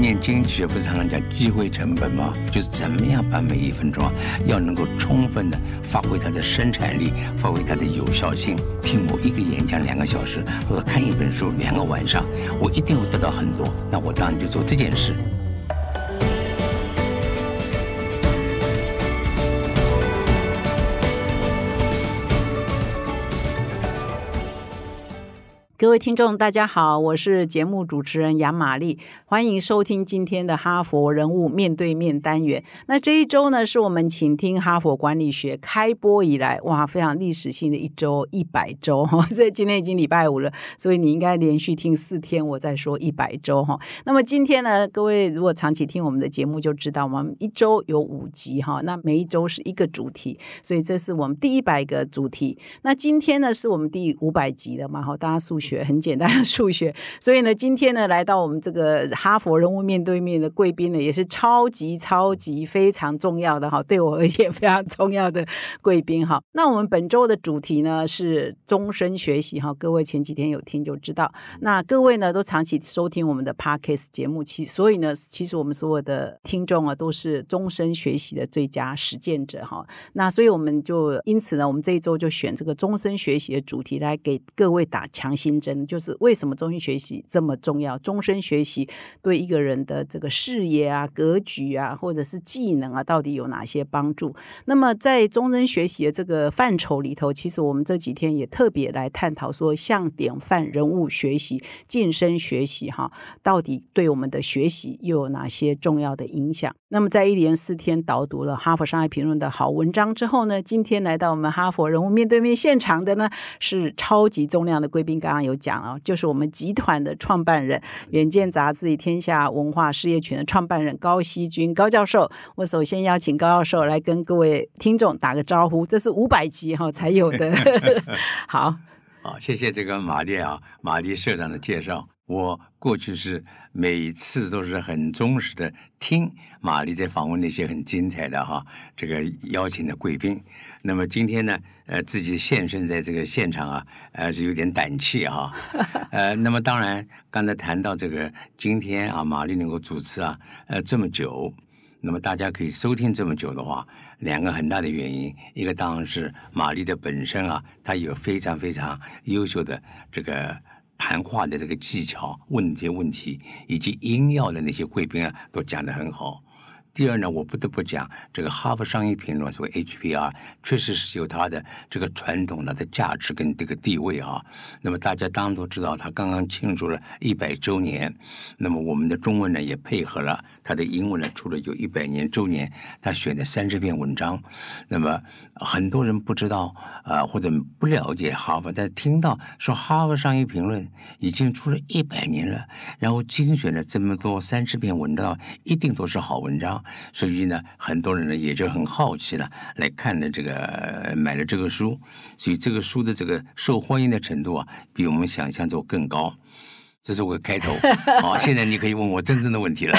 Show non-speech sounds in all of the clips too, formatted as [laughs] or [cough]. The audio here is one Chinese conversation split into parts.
念经学不是常常讲机会成本吗？就是怎么样把每一分钟啊，要能够充分的发挥它的生产力，发挥它的有效性。听我一个演讲两个小时，或者看一本书两个晚上，我一定会得到很多。那我当然就做这件事。各位听众，大家好，我是节目主持人杨玛丽，欢迎收听今天的哈佛人物面对面单元。那这一周呢，是我们请听哈佛管理学开播以来哇，非常历史性的一周，一百周哈。[laughs] 所以今天已经礼拜五了，所以你应该连续听四天。我在说一百周哈。那么今天呢，各位如果长期听我们的节目就知道，我们一周有五集哈。那每一周是一个主题，所以这是我们第一百个主题。那今天呢，是我们第五百集了嘛？哈，大家数学。学很简单的数学，所以呢，今天呢，来到我们这个哈佛人物面对面的贵宾呢，也是超级超级非常重要的哈，对我而言非常重要的贵宾哈。那我们本周的主题呢是终身学习哈，各位前几天有听就知道。那各位呢都长期收听我们的 Parkes 节目，其所以呢，其实我们所有的听众啊都是终身学习的最佳实践者哈。那所以我们就因此呢，我们这一周就选这个终身学习的主题来给各位打强心。真就是为什么终身学习这么重要？终身学习对一个人的这个视野啊、格局啊，或者是技能啊，到底有哪些帮助？那么在终身学习的这个范畴里头，其实我们这几天也特别来探讨，说像典范人物学习、晋升学习哈，到底对我们的学习又有哪些重要的影响？那么在一连四天导读了《哈佛商业评论》的好文章之后呢，今天来到我们哈佛人物面对面现场的呢，是超级重量的贵宾，刚刚有。有讲啊，就是我们集团的创办人，远见杂志与天下文化事业群的创办人高希军高教授。我首先邀请高教授来跟各位听众打个招呼，这是五百集哈才有的。[laughs] 好，好，谢谢这个玛丽啊，玛丽社长的介绍。我过去是每次都是很忠实的听玛丽在访问那些很精彩的哈，这个邀请的贵宾。那么今天呢，呃，自己现身在这个现场啊，呃，是有点胆气哈。[laughs] 呃，那么当然刚才谈到这个今天啊，玛丽能够主持啊，呃，这么久，那么大家可以收听这么久的话，两个很大的原因，一个当然是玛丽的本身啊，她有非常非常优秀的这个。谈话的这个技巧，问那些问题，以及应邀的那些贵宾啊，都讲得很好。第二呢，我不得不讲，这个哈佛商业评论所谓 h p r 确实是有它的这个传统，的的价值跟这个地位啊。那么大家当然都知道，它刚刚庆祝了一百周年。那么我们的中文呢，也配合了它的英文呢，出了有一百年周年，它选的三十篇文章。那么。很多人不知道，呃，或者不了解哈佛，但听到说哈佛商业评论已经出了一百年了，然后精选了这么多三十篇文章，一定都是好文章，所以呢，很多人呢也就很好奇了，来看了这个，买了这个书，所以这个书的这个受欢迎的程度啊，比我们想象中更高。这是的开头，[laughs] 好，现在你可以问我真正的问题了。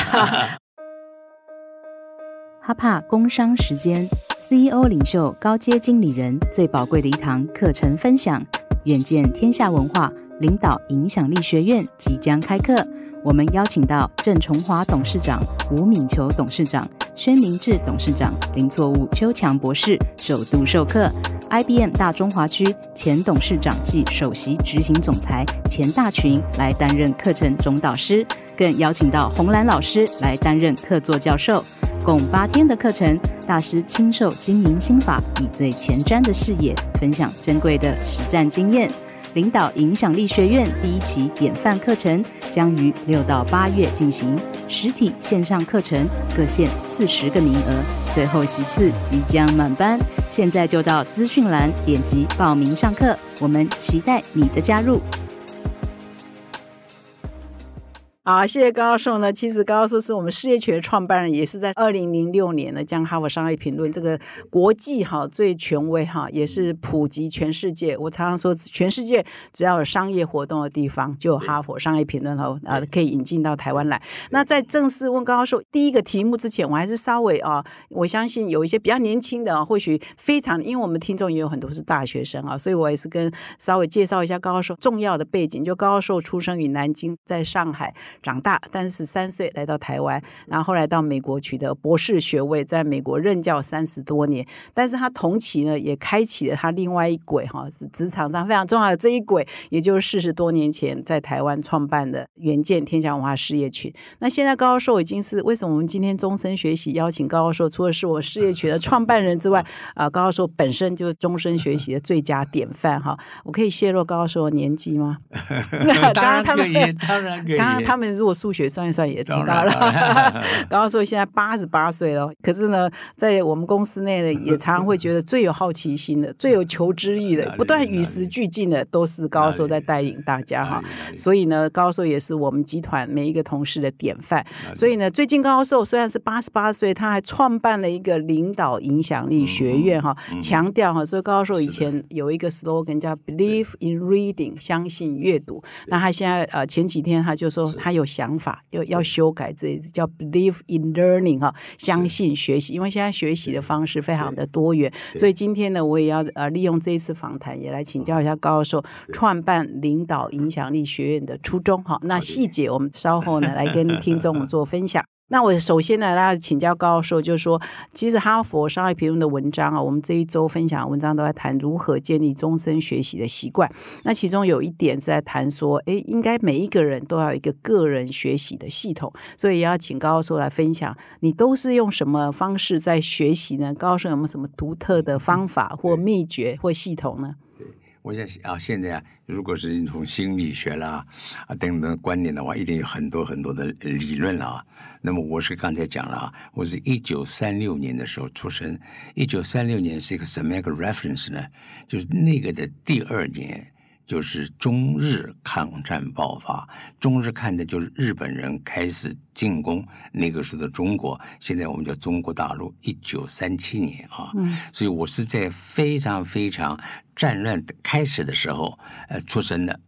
哈 [laughs] 帕 [laughs] 工商时间。CEO 领袖高阶经理人最宝贵的一堂课程分享，远见天下文化领导影响力学院即将开课。我们邀请到郑崇华董事长、吴敏求董事长、宣明志董事长、林错误邱强博士首度授课。IBM 大中华区前董事长暨首席执行总裁钱大群来担任课程总导师，更邀请到洪兰老师来担任客座教授。共八天的课程，大师亲授经营心法，以最前瞻的视野分享珍贵的实战经验。领导影响力学院第一期典范课程将于六到八月进行，实体线上课程各限四十个名额，最后席次即将满班。现在就到资讯栏点击报名上课，我们期待你的加入。好，谢谢高教授呢。其实高教授是我们世界权创办人，也是在二零零六年呢，将哈佛商业评论这个国际哈最权威哈，也是普及全世界。我常常说，全世界只要有商业活动的地方，就有哈佛商业评论哦啊，可以引进到台湾来。那在正式问高教授第一个题目之前，我还是稍微啊，我相信有一些比较年轻的，或许非常，因为我们听众也有很多是大学生啊，所以我也是跟稍微介绍一下高教授重要的背景。就高教授出生于南京，在上海。长大，但是三岁来到台湾，然后后来到美国取得博士学位，在美国任教三十多年。但是他同期呢，也开启了他另外一轨，哈，是职场上非常重要的这一轨，也就是四十多年前在台湾创办的原件天下文化事业群。那现在高高授已经是为什么我们今天终身学习邀请高高授，除了是我事业群的创办人之外，[laughs] 啊，高高授本身就是终身学习的最佳典范，哈。我可以泄露高高的年纪吗？[laughs] 当然可以，当然可以。刚刚他们。如果数学算一算也知道了。高寿 [laughs] 现在八十八岁了，可是呢，在我们公司内呢，也常常会觉得最有好奇心的、[laughs] 最有求知欲的、不断与时俱进的，都是高寿在带领大家哈。所以呢，高寿也是我们集团每一个同事的典范。所以呢，最近高寿虽然是八十八岁，他还创办了一个领导影响力学院哈，强调哈，所以高寿以前有一个 slogan 叫 “believe in reading”，相信阅读。那他现在呃，前几天他就说他。有想法，要要修改，这叫 believe in learning 哈，相信学习，因为现在学习的方式非常的多元，所以今天呢，我也要呃利用这一次访谈，也来请教一下高教授创办领导影响力学院的初衷哈，那细节我们稍后呢来跟听众做分享。那我首先呢，来请教高教授，就是说，其实哈佛商业评论的文章啊，我们这一周分享的文章都在谈如何建立终身学习的习惯。那其中有一点在谈说，哎，应该每一个人都要有一个个人学习的系统。所以要请高教授来分享，你都是用什么方式在学习呢？高教授有没有什么独特的方法或秘诀或系统呢？我想啊，现在如果是从心理学啦啊等等观点的话，一定有很多很多的理论了啊。那么我是刚才讲了啊，我是一九三六年的时候出生，一九三六年是一个什么一个 reference 呢？就是那个的第二年。就是中日抗战爆发，中日看的就是日本人开始进攻那个时候的中国，现在我们叫中国大陆。一九三七年啊，嗯，所以我是在非常非常战乱开始的时候，呃，出生的，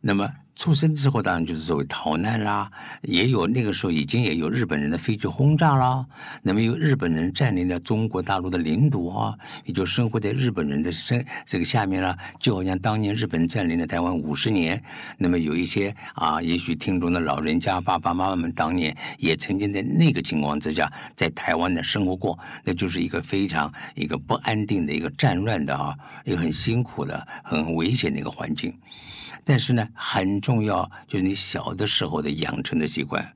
那么。出生之后，当然就是作为逃难啦，也有那个时候已经也有日本人的飞机轰炸啦。那么有日本人占领了中国大陆的领土啊，也就生活在日本人的身这个下面了。就好像当年日本占领了台湾五十年，那么有一些啊，也许听众的老人家爸爸妈妈们当年也曾经在那个情况之下在台湾的生活过，那就是一个非常一个不安定的一个战乱的啊，也很辛苦的、很危险的一个环境。但是呢，很重要，就是你小的时候的养成的习惯。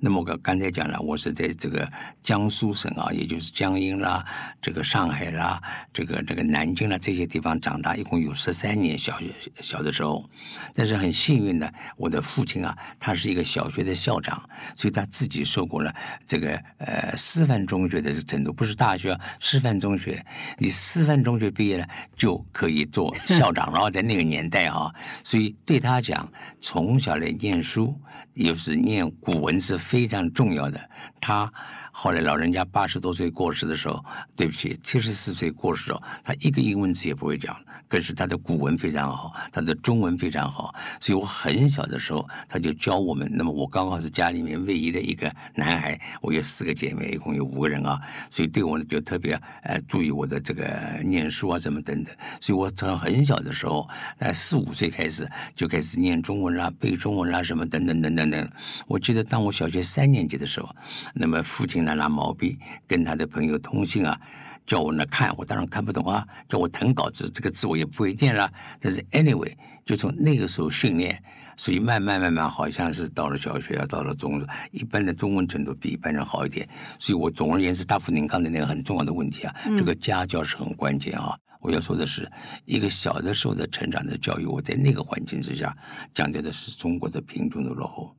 那么我刚才讲了，我是在这个江苏省啊，也就是江阴啦、这个上海啦、这个这个南京啦这些地方长大，一共有十三年小学小的时候。但是很幸运的，我的父亲啊，他是一个小学的校长，所以他自己受过了这个呃师范中学的程度，不是大学，师范中学。你师范中学毕业了，就可以做校长了，在那个年代啊。所以对他讲，从小来念书。又是念古文是非常重要的，他。后来老人家八十多岁过世的时候，对不起，七十四岁过世时候，他一个英文字也不会讲，可是他的古文非常好，他的中文非常好，所以我很小的时候他就教我们。那么我刚好是家里面唯一的一个男孩，我有四个姐妹，一共有五个人啊，所以对我呢就特别呃注意我的这个念书啊什么等等。所以我从很小的时候，呃四五岁开始就开始念中文啦、背中文啦什么等等等等等。我记得当我小学三年级的时候，那么父亲。来拿毛笔跟他的朋友通信啊，叫我来看，我当然看不懂啊。叫我誊稿子，这个字我也不会念了。但是 anyway，就从那个时候训练，所以慢慢慢慢，好像是到了小学啊，到了中，一般的中文程度比一般人好一点。所以，我总而言之，答复您刚才那个很重要的问题啊，这个家教是很关键啊。我要说的是，一个小的时候的成长的教育，我在那个环境之下，讲究的是中国的贫穷的落后。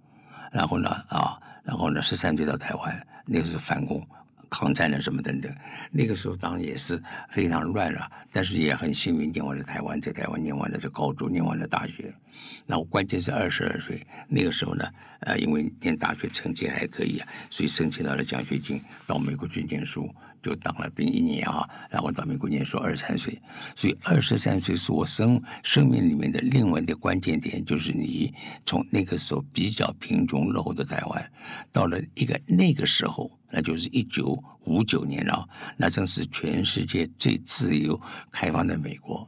然后呢，啊，然后呢，十三岁到台湾。那个是反攻、抗战了什么等等，那个时候当然也是非常乱了，但是也很幸运，念完了台湾，在台湾念完了这高中，念完了大学。那我关键是二十二岁，那个时候呢，呃，因为念大学成绩还可以啊，所以申请到了奖学金到美国去念书。就当了兵一年啊，然后当兵过年说二十三岁，所以二十三岁是我生生命里面的另外的关键点，就是你从那个时候比较贫穷落后的台湾，到了一个那个时候，那就是一九五九年了，那正是全世界最自由开放的美国。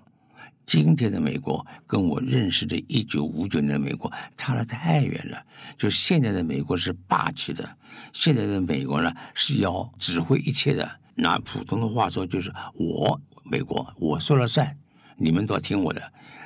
今天的美国跟我认识的一九五九年的美国差了太远了。就现在的美国是霸气的，现在的美国呢是要指挥一切的。拿普通的话说，就是我美国我说了算，你们都要听我的。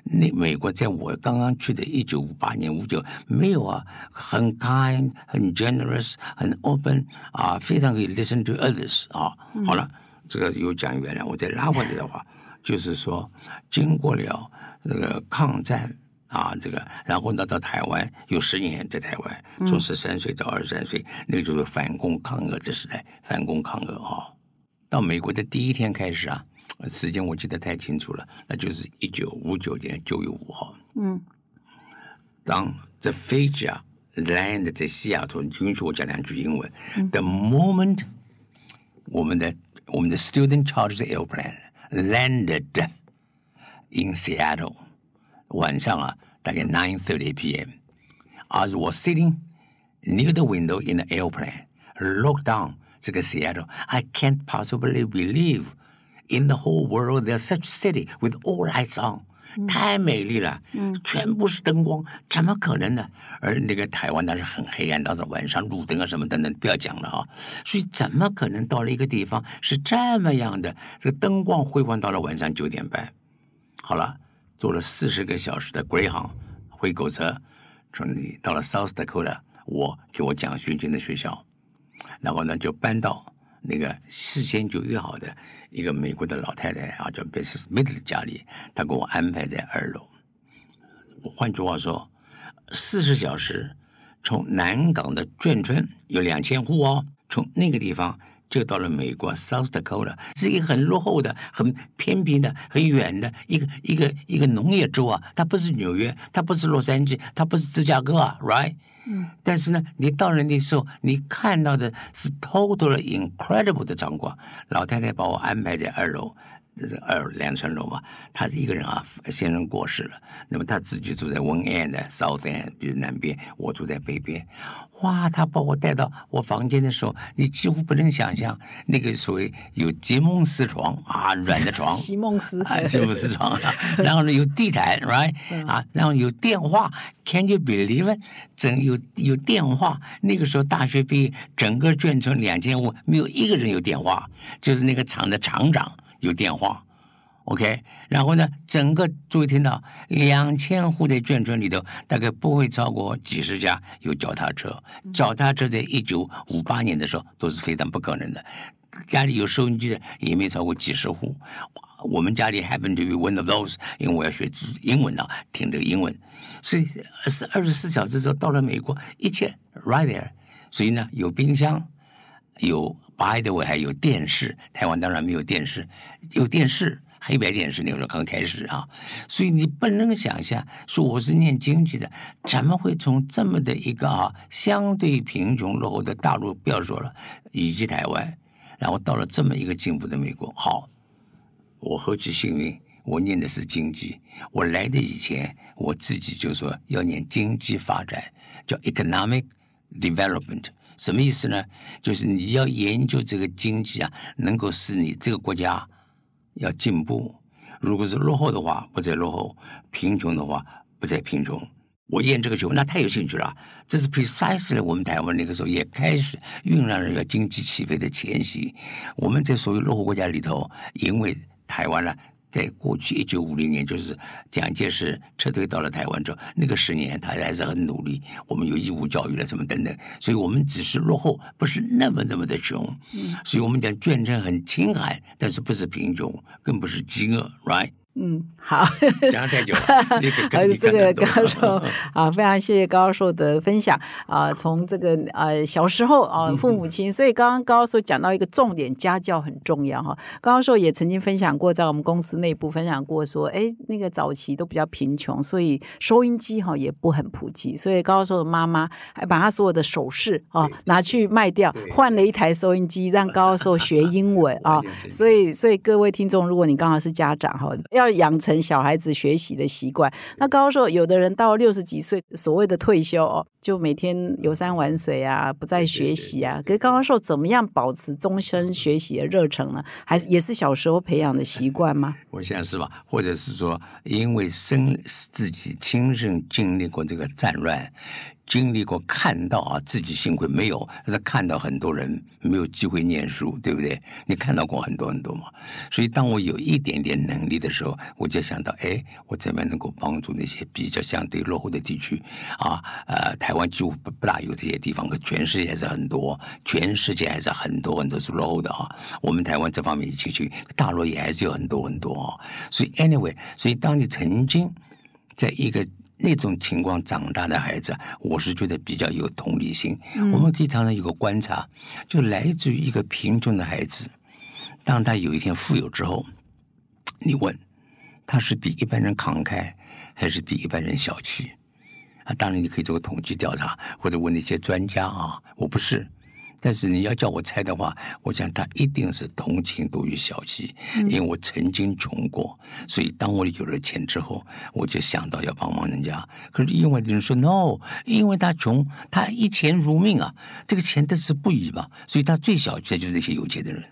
那美国在我刚刚去的一九五八年、五九没有啊，很 kind、很 generous、很 open 啊，非常可以 listen to others 啊。好了，这个又讲远了，我再拉回来的话。就是说，经过了这个抗战啊，这个，然后呢，到台湾有十年，在台湾从十三岁到二十三岁，那就是反共抗俄的时代，反共抗俄啊。到美国的第一天开始啊，时间我记得太清楚了，那就是一九五九年九月五号。嗯，当这飞机啊，land 在西雅图，允许我讲两句英文。The moment 我们的我们的 student charges the airplane。landed in Seattle. 晚上啊，大概 nine thirty p.m. As was sitting near the window in the airplane, looked down 这个 Seattle. I can't possibly believe in the whole world there's such city with all lights on. 太美丽了，全部是灯光，怎么可能呢？而那个台湾那是很黑暗，到候晚上路灯啊什么等等，不要讲了哈。所以怎么可能到了一个地方是这么样的？这个灯光辉煌到了晚上九点半，好了，坐了四十个小时的国航回狗车，从你到了 South Dakota，我给我奖学金的学校，然后呢就搬到。那个事先就约好的一个美国的老太太啊，叫贝斯 s 梅 s m i 的家里，她给我安排在二楼。换句话说，四十小时从南港的眷村有两千户哦，从那个地方。就到了美国 South Dakota，是一个很落后的、很偏僻的、很远的一个一个一个农业州啊。它不是纽约，它不是洛杉矶，它不是芝加哥啊，right？嗯。但是呢，你到了那时候，你看到的是 totally incredible 的状况。老太太把我安排在二楼。这是二两层楼嘛，他是一个人啊，先生过世了。那么他自己住在文安的稍南，比如南边，我住在北边。哇，他把我带到我房间的时候，你几乎不能想象那个所谓有 [laughs] 席梦思床啊，软的床，席梦思，席梦思床。然后呢，有地毯，right 啊，然后有电话，Can you believe it？整有有电话。那个时候大学毕业，整个眷村两间屋没有一个人有电话，就是那个厂的厂长。有电话，OK。然后呢，整个注意听到，两千户的眷村里头，大概不会超过几十家有脚踏车。脚踏车在一九五八年的时候都是非常不可能的。家里有收音机的也没超过几十户。我们家里 happen to be one of those，因为我要学英文啊，听这个英文。所以是二十四小时之后到了美国，一切 right there。所以呢，有冰箱，有。国外的我还有电视，台湾当然没有电视，有电视黑白电视那时候刚开始啊，所以你不能想象说我是念经济的，怎么会从这么的一个啊相对贫穷落后的大陆不要说了，以及台湾，然后到了这么一个进步的美国，好，我何其幸运，我念的是经济，我来的以前我自己就说要念经济发展，叫 economic development。什么意思呢？就是你要研究这个经济啊，能够使你这个国家要进步。如果是落后的话，不再落后；贫穷的话，不再贫穷。我研究这个学问，那太有兴趣了。这是 precise l y 我们台湾那个时候也开始酝酿着要经济起飞的前夕。我们在所有落后国家里头，因为台湾呢。在过去一九五零年，就是蒋介石撤退到了台湾之后，那个十年他还是很努力。我们有义务教育了，什么等等，所以我们只是落后，不是那么那么的穷。所以我们讲，战争很寒，但是不是贫穷，更不是饥饿，right？嗯，好，[laughs] 讲太久了。还 [laughs] 有这个高教授，[laughs] 啊，非常谢谢高教授的分享啊。从这个啊小时候啊，父母亲，所以刚刚高教授讲到一个重点，家教很重要哈。高教授也曾经分享过，在我们公司内部分享过说，哎，那个早期都比较贫穷，所以收音机哈也不很普及，所以高教授的妈妈还把他所有的首饰啊拿去卖掉，换了一台收音机，让高教授学英文啊。所以，所以各位听众，如果你刚好是家长哈，要。要养成小孩子学习的习惯。那高说，有的人到六十几岁，所谓的退休哦。就每天游山玩水啊，不再学习啊。可是高教授怎么样保持终身学习的热忱呢？还是也是小时候培养的习惯吗？我想是吧，或者是说，因为生自己亲身经历过这个战乱，经历过看到啊，自己幸亏没有，但是看到很多人没有机会念书，对不对？你看到过很多很多嘛。所以当我有一点点能力的时候，我就想到，哎，我怎么样能够帮助那些比较相对落后的地区啊？呃，台。台湾乎不不大有这些地方，可全世界还是很多，全世界还是很多很多是落后的啊。我们台湾这方面欠缺，大陆也还是有很多很多啊。所以 anyway，所以当你曾经在一个那种情况长大的孩子，我是觉得比较有同理心，我们可以常常有个观察，就来自于一个贫穷的孩子，当他有一天富有之后，你问他是比一般人慷慨，还是比一般人小气？啊，当然你可以做个统计调查，或者问那些专家啊。我不是，但是你要叫我猜的话，我想他一定是同情度与小气，因为我曾经穷过，所以当我有了钱之后，我就想到要帮帮人家。可是另外的人说 no，因为他穷，他以钱如命啊，这个钱得之不以嘛，所以他最小气的就是那些有钱的人。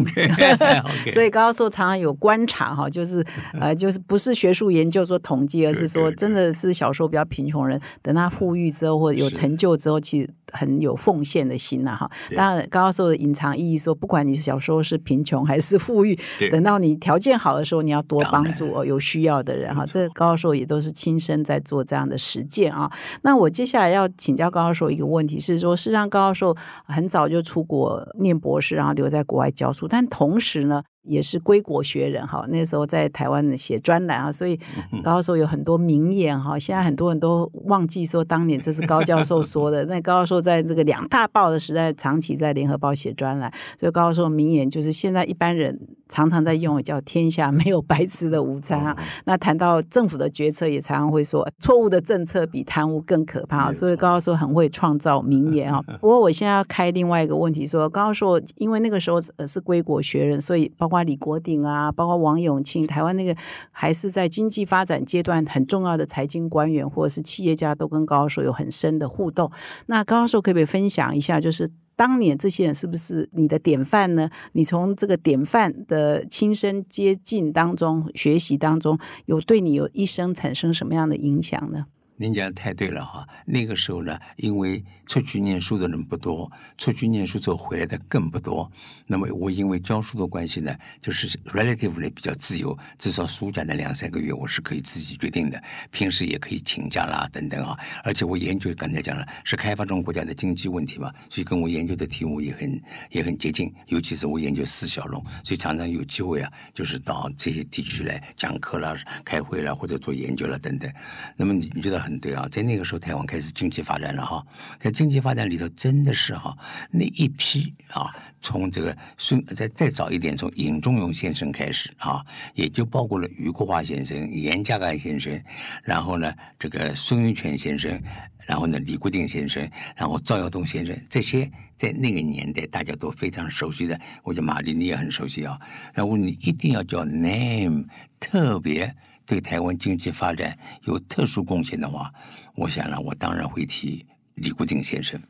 [laughs] [laughs] 所以高教授常常有观察哈，就是呃，就是不是学术研究说统计，而是说真的是小时候比较贫穷人，等他富裕之后或者有成就之后，其实很有奉献的心呐哈。当然，高教授的隐藏意义说，不管你小时候是贫穷还是富裕，等到你条件好的时候，你要多帮助有需要的人哈。这高教授也都是亲身在做这样的实践啊。那我接下来要请教高教授一个问题，是说，事实上高教授很早就出国念博士，然后留在国外教书。但同时呢。也是归国学人哈，那时候在台湾写专栏啊，所以高教授有很多名言哈。现在很多人都忘记说当年这是高教授说的。那高教授在这个两大报的时代，长期在联合报写专栏，所以高教授名言就是现在一般人常常在用，叫“天下没有白吃的午餐”啊。那谈到政府的决策，也常常会说“错误的政策比贪污更可怕”。所以高教授很会创造名言啊。[laughs] 不过我现在要开另外一个问题，说高教授因为那个时候是归国学人，所以包。包括李国鼎啊，包括王永庆，台湾那个还是在经济发展阶段很重要的财经官员或者是企业家，都跟高教授有很深的互动。那高教授可不可以分享一下，就是当年这些人是不是你的典范呢？你从这个典范的亲身接近当中学习当中，有对你有一生产生什么样的影响呢？您讲的太对了哈，那个时候呢，因为出去念书的人不多，出去念书之后回来的更不多。那么我因为教书的关系呢，就是 relative y 比较自由，至少暑假那两三个月我是可以自己决定的，平时也可以请假啦等等啊。而且我研究刚才讲了，是开发中国家的经济问题嘛，所以跟我研究的题目也很也很接近，尤其是我研究四小龙，所以常常有机会啊，就是到这些地区来讲课啦、开会啦或者做研究啦等等。那么你觉得很？对啊，在那个时候，台湾开始经济发展了哈。在经济发展里头，真的是哈那一批啊，从这个孙再再早一点，从尹仲永先生开始啊，也就包括了余国华先生、严家淦先生，然后呢，这个孙运泉先生，然后呢，李国鼎先生，然后赵耀东先生，这些在那个年代大家都非常熟悉的，我觉得马丽你也很熟悉啊。然后你一定要叫 name，特别。对台湾经济发展有特殊贡献的话，我想呢，我当然会提李固定先生。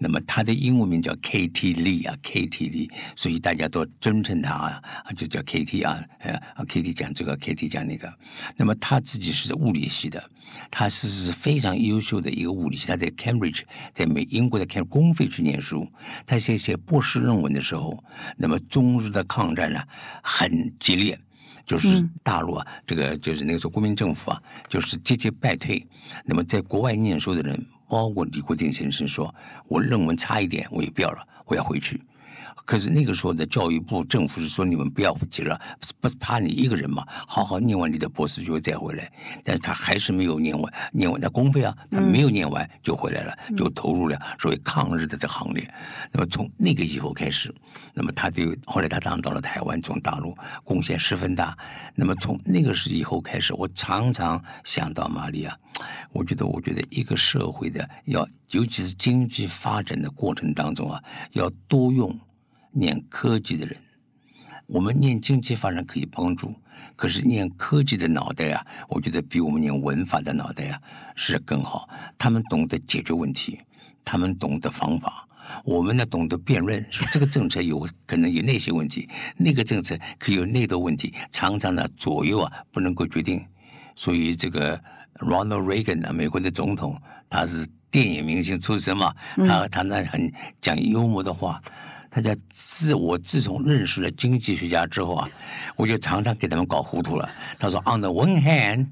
那么他的英文名叫 K. T. Lee 啊，K. T. Lee，所以大家都尊称他啊，就叫 K. T. 啊，呃，K. T. 讲这个，K. T. 讲那个。那么他自己是物理系的，他是是非常优秀的一个物理系。他在 Cambridge，在美英国的 Cam 公费去念书。他写写博士论文的时候，那么中日的抗战呢，很激烈。就是大陆啊，这个就是那个时候国民政府啊，就是节节败退。那么在国外念书的人，包括李国鼎先生说：“我论文差一点，我也不要了，我要回去。”可是那个时候的教育部政府是说你们不要急了，不是怕你一个人嘛，好好念完你的博士就会再回来。但是他还是没有念完，念完那公费啊，他没有念完就回来了，就投入了所谓抗日的这行列。那么从那个以后开始，那么他就后来他当到了台湾，从大陆贡献十分大。那么从那个时以后开始，我常常想到玛利亚，我觉得我觉得一个社会的要尤其是经济发展的过程当中啊，要多用。念科技的人，我们念经济发展可以帮助。可是念科技的脑袋啊，我觉得比我们念文法的脑袋啊是更好。他们懂得解决问题，他们懂得方法。我们呢，懂得辩论，说这个政策有可能有那些问题，那个政策可有那多问题，常常呢左右啊不能够决定。所以这个 Ronald Reagan 啊，美国的总统，他是电影明星出身嘛，他他那很讲幽默的话。他家自我自从认识了经济学家之后啊，我就常常给他们搞糊涂了。他说，on the one hand，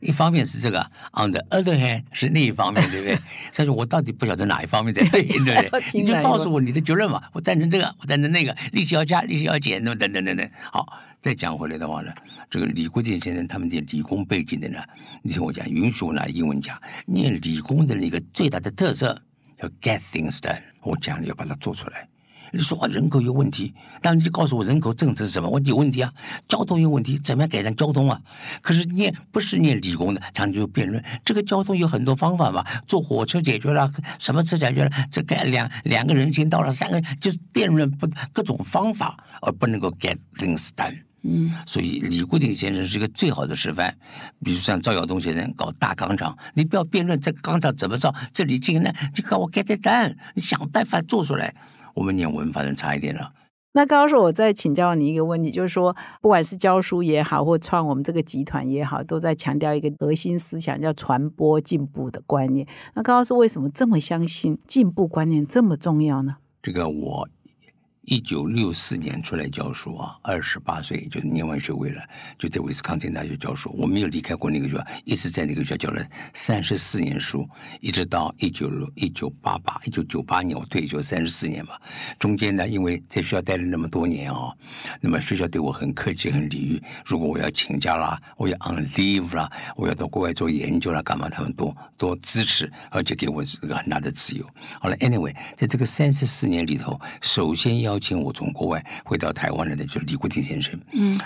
一方面是这个；on the other hand，是另一方面，对不对？所以说，我到底不晓得哪一方面在对，对不对？[laughs] 你就告诉我你的结论嘛。我赞成这个，我赞成那个，利息要加，利息要减，那么等等等等。好，再讲回来的话呢，这个李国鼎先生他们这理工背景的呢，你听我讲，允许我拿英文讲，念理工的那一个最大的特色要 get things done，我讲要把它做出来。你说话人口有问题，但你就告诉我人口政策是什么？我有问题啊，交通有问题，怎么样改善交通啊？可是念不是念理工的，讲究辩论，这个交通有很多方法嘛，坐火车解决了，什么车解决了？这个两两个人行道了，三个就是辩论不各种方法，而不能够 get t h i n g s n e 嗯，所以李国鼎先生是一个最好的示范。比如像赵耀东先生搞大钢厂，你不要辩论这个钢厂怎么造，这里进那，就给我 get t d o n e 你想办法做出来。我们念文反正差一点了。那高老师，我再请教你一个问题，就是说，不管是教书也好，或创我们这个集团也好，都在强调一个核心思想，叫传播进步的观念。那高老师，为什么这么相信进步观念这么重要呢？这个我。一九六四年出来教书啊，二十八岁就是念完学位了，就在威斯康星大学教书。我没有离开过那个学校，一直在那个学校教了三十四年书，一直到一九一九八八一九九八年我退休，三十四年嘛。中间呢，因为在学校待了那么多年啊，那么学校对我很客气、很礼遇。如果我要请假啦，我要 on leave 啦，我要到国外做研究啦，干嘛？他们多多支持，而且给我这个很大的自由。好了，Anyway，在这个三十四年里头，首先要请我从国外回到台湾来的就是李国鼎先生，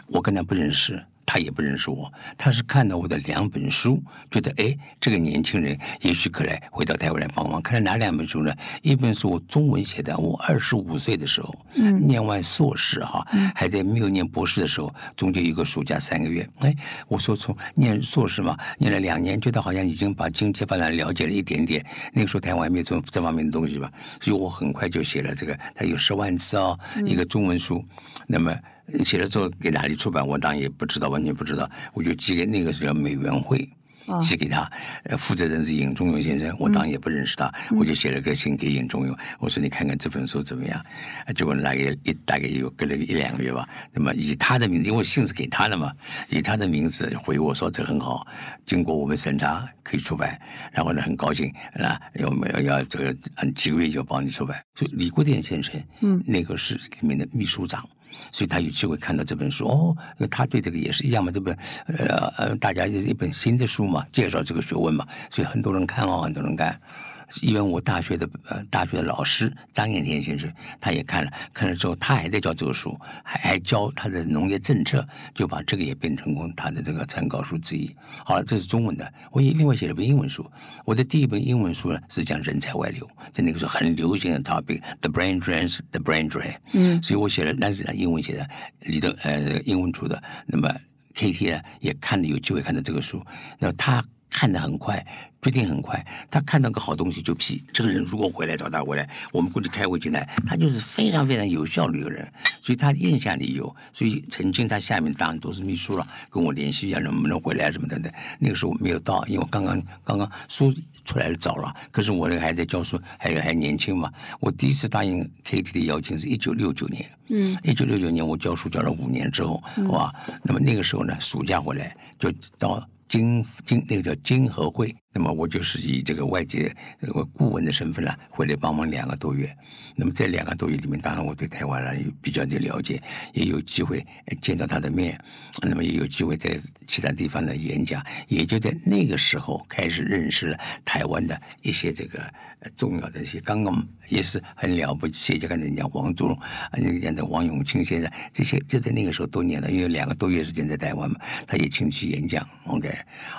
我跟他不认识。他也不认识我，他是看到我的两本书，觉得哎，这个年轻人也许可来回到台湾来帮忙。看了哪两本书呢？一本书我中文写的，我二十五岁的时候，嗯，念完硕士哈，还在没有念博士的时候，中间有个暑假三个月，哎，我说从念硕士嘛，念了两年，觉得好像已经把经济发展了解了一点点。那个时候台湾还没有这这方面的东西吧，所以我很快就写了这个，他有十万字哦，一个中文书，那么。写了之后给哪里出版，我当然也不知道，完全不知道。我就寄给那个时候叫委员会，寄给他，负责人是尹仲永先生，我当然也不认识他。我就写了个信给尹仲永，我说你看看这本书怎么样。结果大概一大概有隔了一两个月吧。那么以他的名字，因为信是给他的嘛，以他的名字回我说这很好。经过我们审查可以出版，然后呢很高兴，啊，要要要这个几个月就帮你出版。所以李国典先生，嗯，那个是里面的秘书长。所以他有机会看到这本书哦，他对这个也是一样嘛。这本呃呃，大家一一本新的书嘛，介绍这个学问嘛，所以很多人看哦，很多人看。因为我大学的呃大学的老师张彦天先生，他也看了，看了之后他还在教这个书，还还教他的农业政策，就把这个也变成功他的这个参考书之一。好了，这是中文的，我也另外写了本英文书。我的第一本英文书呢是讲人才外流，在那个时候很流行的 topic，the brain drain，the brain drain。嗯，所以我写了，那是英文写的，里头呃英文出的。那么 K T 呢也看了，有机会看到这个书，那他。看得很快，决定很快。他看到个好东西就批。这个人如果回来找他回来，我们过去开会进来，他就是非常非常有效率的人。所以他印象里有。所以曾经他下面当然都是秘书了，跟我联系一下能不能回来什么等等。那个时候没有到，因为我刚刚刚刚书出来的早了。可是我那个还在教书，还还年轻嘛。我第一次答应 K T 的邀请是一九六九年。嗯。一九六九年我教书教了五年之后，哇。那么那个时候呢，暑假回来就到。金金，那个叫金和汇。那么我就是以这个外籍顾问的身份呢，回来帮忙两个多月。那么在两个多月里面，当然我对台湾人比较的了解，也有机会见到他的面，那么也有机会在其他地方的演讲。也就在那个时候开始认识了台湾的一些这个重要的一些，刚刚也是很了不起。就刚才讲王祖荣，人家讲的王永庆先生，这些就在那个时候都念了，因为两个多月时间在台湾嘛，他也请去演讲。OK，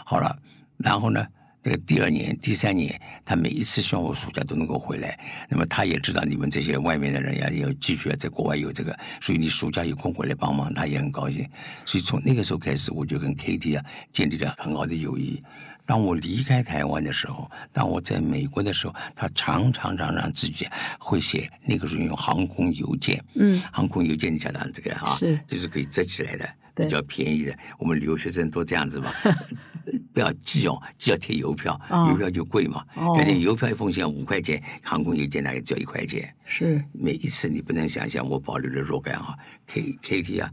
好了，然后呢？这个第二年、第三年，他每一次望我暑假都能够回来。那么他也知道你们这些外面的人要要继续在国外有这个，所以你暑假有空回来帮忙，他也很高兴。所以从那个时候开始，我就跟 K T 啊建立了很好的友谊。当我离开台湾的时候，当我在美国的时候，他常常常常自己会写。那个时候用航空邮件，嗯，航空邮件你晓得这个啊，是，就是可以折起来的，比较便宜的。我们留学生都这样子嘛。[laughs] 不要寄哦，寄要贴邮票，邮票就贵嘛。原来邮票一封信五块钱，航空邮件大概只要一块钱。是，每一次你不能想象，我保留了若干啊，K K T 啊，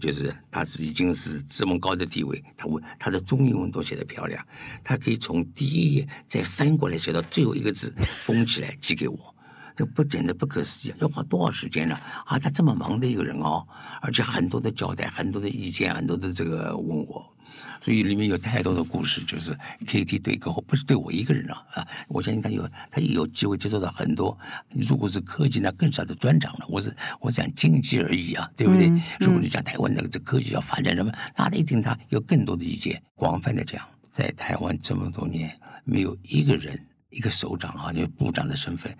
就是他已经是这么高的地位，他问他的中英文都写得漂亮，他可以从第一页再翻过来写到最后一个字，封起来寄给我，这不简直不可思议，要花多少时间呢？啊，他这么忙的一个人哦，而且很多的交代，很多的意见，很多的这个问我。所以里面有太多的故事，就是 K T 对户，不是对我一个人啊啊！我相信他有，他也有机会接触到很多。如果是科技，那更少的专长了。我是我讲经济而已啊，对不对？如果你讲台湾那个这科技要发展什么，那一定他有更多的意见，广泛的讲，在台湾这么多年，没有一个人一个首长啊，就部长的身份，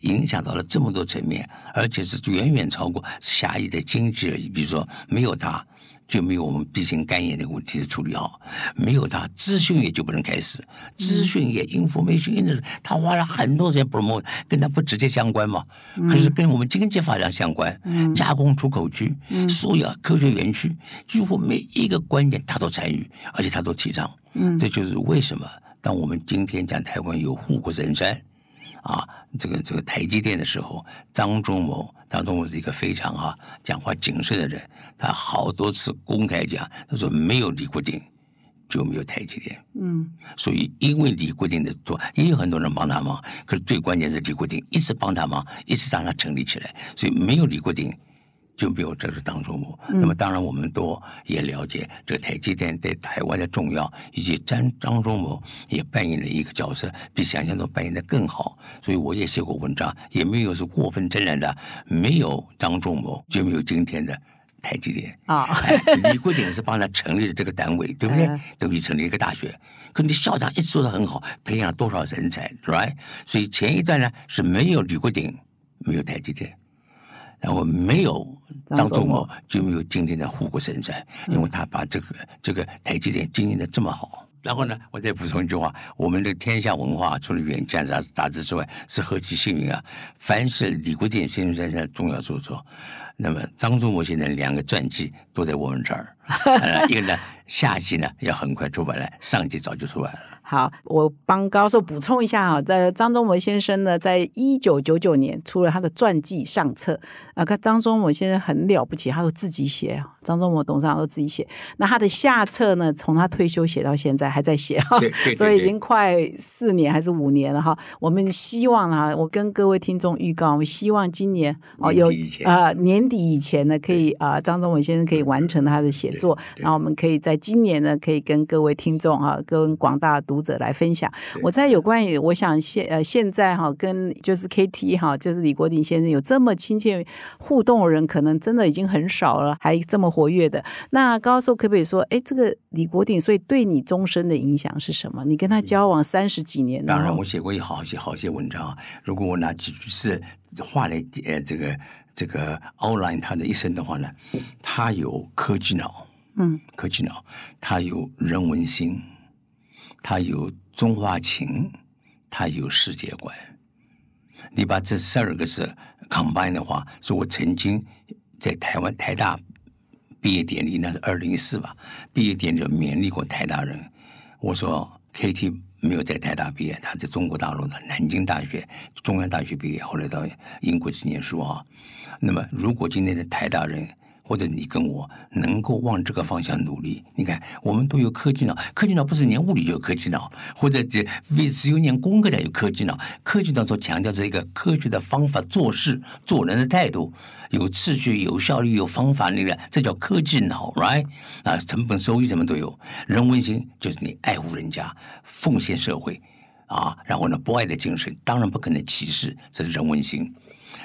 影响到了这么多层面，而且是远远超过狭义的经济而已。比如说没有他。就没有我们毕竟肝炎这个问题的处理好，没有他资讯业就不能开始，资讯业应付没咨询的时候，他花了很多时间，promote，跟他不直接相关嘛，可是跟我们经济发展相关，加工出口区，所有科学园区几乎每一个观点他都参与，而且他都提倡，这就是为什么当我们今天讲台湾有护国神山。啊，这个这个台积电的时候，张忠谋，张忠谋是一个非常啊讲话谨慎的人，他好多次公开讲，他说没有李国鼎就没有台积电。嗯，所以因为李国鼎的做，也有很多人帮他忙，可是最关键是李国鼎一直帮他忙，一直让他成立起来，所以没有李国鼎。就没有这个张忠谋。那么当然，我们都也了解这个台积电在台湾的重要，以及张张忠谋也扮演了一个角色，比想象中扮演的更好。所以我也写过文章，也没有是过分渲染的。没有张忠谋，就没有今天的台积电啊。李国鼎是帮他成立了这个单位，对不对？[laughs] 等于成立一个大学。可你校长一直做的很好，培养了多少人才，right？所以前一段呢是没有李国鼎，没有台积电。然后没有张仲谋，就没有今天的护国神山，因为他把这个这个台积电经营的这么好。然后呢，我再补充一句话：，我们的天下文化除了《远见》杂杂志之外，是何其幸运啊！凡是李国鼎先生的重要著作，那么张仲谋先生两个传记都在我们这儿。[laughs] 一个呢，下集呢要很快出版了，上集早就出版了。好，我帮高寿补充一下哈。在张忠谋先生呢，在一九九九年出了他的传记上册啊。看张忠谋先生很了不起，他说自己写，张忠谋董事长都自己写。那他的下册呢，从他退休写到现在还在写哈，[laughs] 所以已经快四年还是五年了哈。我们希望啊，我跟各位听众预告，我们希望今年哦有啊年底以前呢，可以啊张忠谋先生可以完成他的写作，然后我们可以在今年呢，可以跟各位听众哈，跟广大读。读者来分享，我在有关于我想现呃现在哈跟就是 KT 哈就是李国鼎先生有这么亲切互动的人，可能真的已经很少了，还这么活跃的。那高寿可不可以说，哎，这个李国鼎，所以对你终身的影响是什么？你跟他交往三十几年，当然我写过一好些好些文章如果我拿几句是话来呃这个这个 outline 他的一生的话呢，他有科技脑，嗯，科技脑，他有人文心。他有中华情，他有世界观。你把这十二个字 combine 的话，说我曾经在台湾台大毕业典礼，那是二零一四吧？毕业典礼勉励过台大人，我说 k t 没有在台大毕业，他在中国大陆的南京大学、中央大学毕业，后来到英国去念书啊。那么，如果今天的台大人。或者你跟我能够往这个方向努力，你看我们都有科技脑，科技脑不是念物理就有科技脑，或者这为只有念工科才有科技脑。科技脑中强调是一个科学的方法做事做人的态度，有秩序、有效率、有方法那个，这叫科技脑，right？啊，成本收益什么都有。人文心就是你爱护人家、奉献社会啊，然后呢博爱的精神，当然不可能歧视，这是人文心。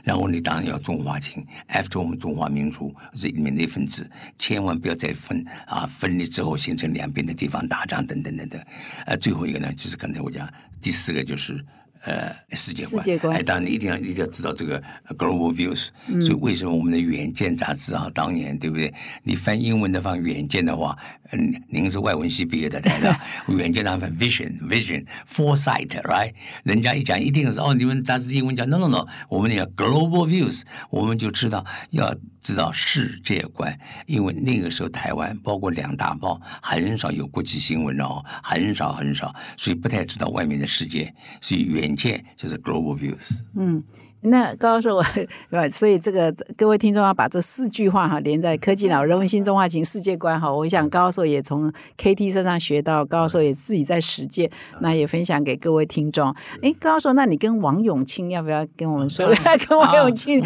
然后你当然要中华情，爱着我们中华民族这里面一份子，千万不要再分啊！分裂之后形成两边的地方打仗等等等等。呃，最后一个呢，就是刚才我讲第四个就是。呃，世界观，哎，当然你一定要一定要知道这个 global views。所以为什么我们的远见杂志啊，当年对不对？你翻英文的翻远见的话，嗯，您是外文系毕业的，对吧？[laughs]《远见那翻 vision，vision，foresight，right？人家一讲，一定是哦，你们杂志英文讲，no no no，我们个 global views，我们就知道要。知道世界观，因为那个时候台湾包括两大报，很少有国际新闻哦，很少很少，所以不太知道外面的世界，所以远见就是 global views。嗯。那高教授，对吧？[laughs] 所以这个各位听众要把这四句话哈连在科技脑、人文心、中华情、世界观哈。我想高教授也从 K T 身上学到，高教授也自己在实践，那也分享给各位听众。哎，高教授，那你跟王永庆要不要跟我们说？[laughs] 跟王永庆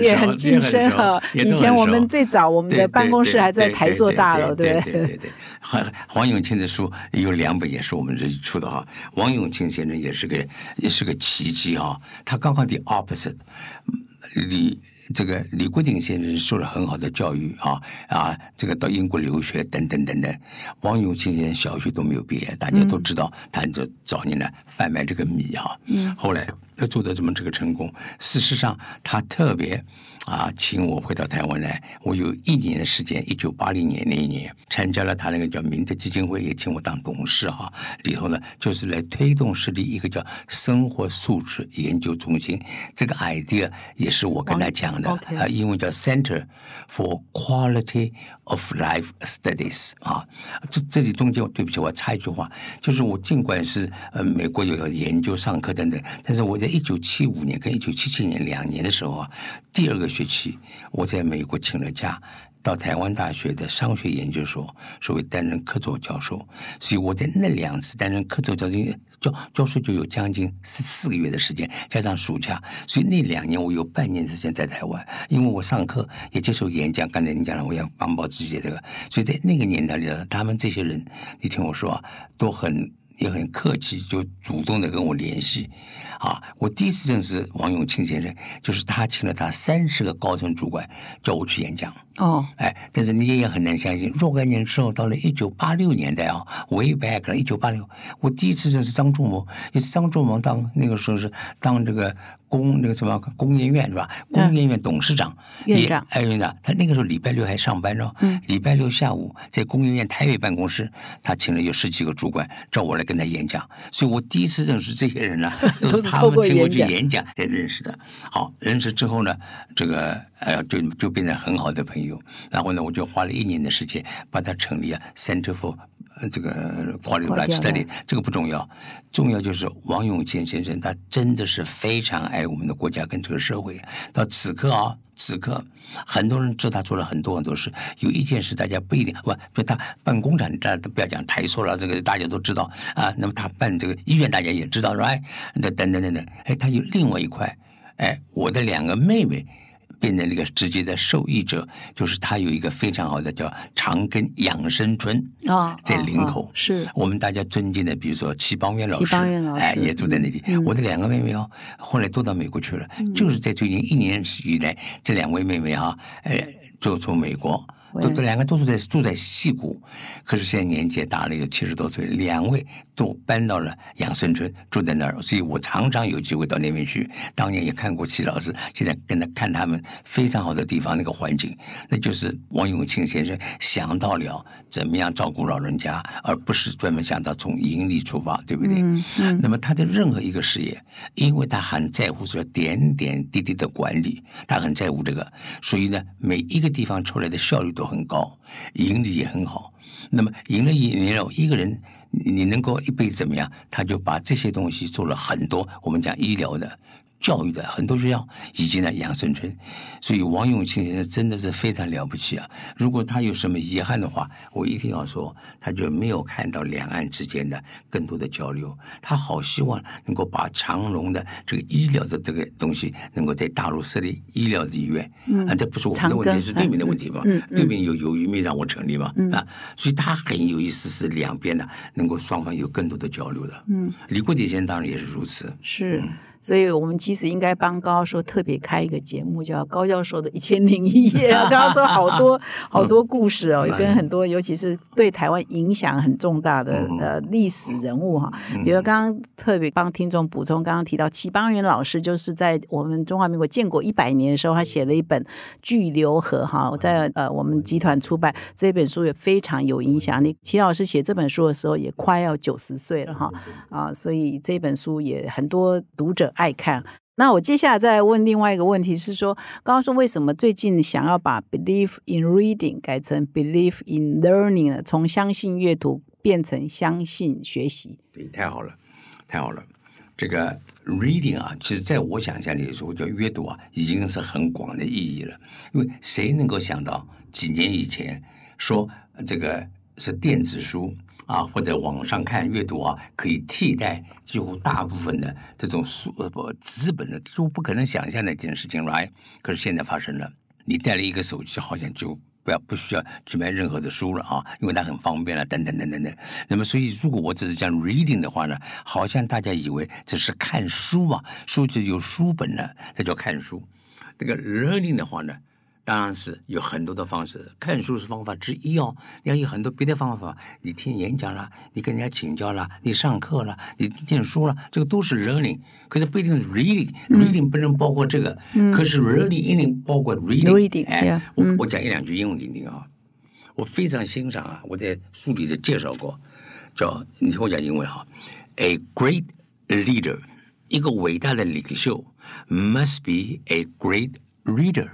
也很近身哈。以前我们最早我们的办公室还在台塑大楼，对对？对对黄永庆的书有两本也是我们这出的哈。王永庆先生也是个也是个奇迹哈。他刚刚的二。不是李这个李国鼎先生受了很好的教育啊啊，这个到英国留学等等等等。王永庆先生小学都没有毕业，大家都知道，他就早年呢贩卖这个米啊，后来又做的这么这个成功，事实上他特别。啊，请我回到台湾来，我有一年的时间，一九八零年那一年，参加了他那个叫明德基金会，也请我当董事哈。里头呢，就是来推动设立一个叫生活素质研究中心，这个 idea 也是我跟他讲的啊，英文叫 Center for Quality of Life Studies 啊。这这里中间，对不起，我插一句话，就是我尽管是呃美国有研究上课等等，但是我在一九七五年跟一九七七年两年的时候啊。第二个学期，我在美国请了假，到台湾大学的商学研究所，所谓担任客座教授。所以我在那两次担任客座教授，教教授就有将近四四个月的时间，加上暑假，所以那两年我有半年时间在台湾，因为我上课也接受演讲。刚才你讲了，我要帮爆自己这个，所以在那个年代里，他们这些人，你听我说，都很。也很客气，就主动的跟我联系，啊，我第一次认识王永庆先生，就是他请了他三十个高层主管叫我去演讲。哦，哎，但是你也很难相信，若干年之后，到了一九八六年代啊，我不爱可能一九八六，我第一次认识张仲谋，是张仲谋当那个时候是当这个工那个什么工业院是吧？工业院董事长院长，哎，院长，他那个时候礼拜六还上班呢，礼拜六下午在工业院台北办公室，他请了有十几个主管找我来跟他演讲，所以我第一次认识这些人呢，[laughs] 都是他们请我去演讲才认识的。好，认识之后呢，这个哎呀，就就变成很好的朋友。然后呢，我就花了一年的时间把它成立啊 Center for 这个快乐 labs 这里，这个不重要，重要就是王永庆先生，他真的是非常爱我们的国家跟这个社会。到此刻啊，此刻很多人知道他做了很多很多事，有一件事大家不一定，不就他办工厂，大家不要讲台塑了，这个大家都知道啊。那么他办这个医院大家也知道，right？那等等等等，哎，他有另外一块，哎，我的两个妹妹。变成那个直接的受益者，就是他有一个非常好的叫长根养生村啊，在林口，是我们大家尊敬的，比如说齐邦媛老师，哎，也住在那里。我的两个妹妹哦，后来都到美国去了，就是在最近一年以来，这两位妹妹啊，哎，就从美国。都这两个都是在住在西谷，可是现在年纪也大了，有七十多岁。两位都搬到了杨生村，住在那儿，所以我常常有机会到那边去。当年也看过齐老师，现在跟他看他们非常好的地方，那个环境，那就是王永庆先生想到了怎么样照顾老人家，而不是专门想到从盈利出发，对不对？嗯嗯。那么他的任何一个事业，因为他很在乎说点点滴滴的管理，他很在乎这个，所以呢，每一个地方出来的效率都。很高，盈利也很好。那么，赢了医疗，一个人你能够一辈子怎么样？他就把这些东西做了很多。我们讲医疗的。教育的很多学校，以及呢杨顺春，所以王永庆先生真的是非常了不起啊！如果他有什么遗憾的话，我一定要说，他就没有看到两岸之间的更多的交流。他好希望能够把长荣的这个医疗的这个东西，能够在大陆设立医疗的医院。嗯，这不是我们的问题，是对面的问题嘛？嗯对面有有于没让我成立嘛？嗯啊，所以他很有意思是两边的能够双方有更多的交流的。嗯，李国鼎先生当然也是如此。是。所以我们其实应该帮高教授特别开一个节目，叫高教授的一千零一夜。刚 [laughs] 刚说好多好多故事哦，跟很多尤其是对台湾影响很重大的呃历史人物哈，比如刚刚特别帮听众补充，刚刚提到齐邦媛老师，就是在我们中华民国建国一百年的时候，他写了一本《巨流河》哈。我在呃我们集团出版这本书也非常有影响力。齐老师写这本书的时候也快要九十岁了哈啊，所以这本书也很多读者。爱看，那我接下来再问另外一个问题是说，刚刚说为什么最近想要把 believe in reading 改成 believe in learning 呢？从相信阅读变成相信学习？对，太好了，太好了。这个 reading 啊，其实在我想象里的时候叫阅读啊，已经是很广的意义了。因为谁能够想到几年以前说这个是电子书？啊，或者网上看阅读啊，可以替代几乎大部分的这种书呃不纸本的，都不可能想象的一件事情来。可是现在发生了，你带了一个手机，好像就不要不需要去买任何的书了啊，因为它很方便了等等等等等。那么所以如果我只是讲 reading 的话呢，好像大家以为只是看书嘛，书籍有书本了，这叫看书。这个 learning 的话呢？当然是有很多的方式，看书是方法之一哦。你要有很多别的方法，你听演讲了，你跟人家请教了，你上课了，你念书了，这个都是 learning。可是不一定 reading，reading 不能包括这个。可是 reading 一定包括 reading。哎，我我讲一两句英文给你啊。我非常欣赏啊，我在书里的介绍过，叫你听我讲英文啊。A great leader，一个伟大的领袖，must be a great reader。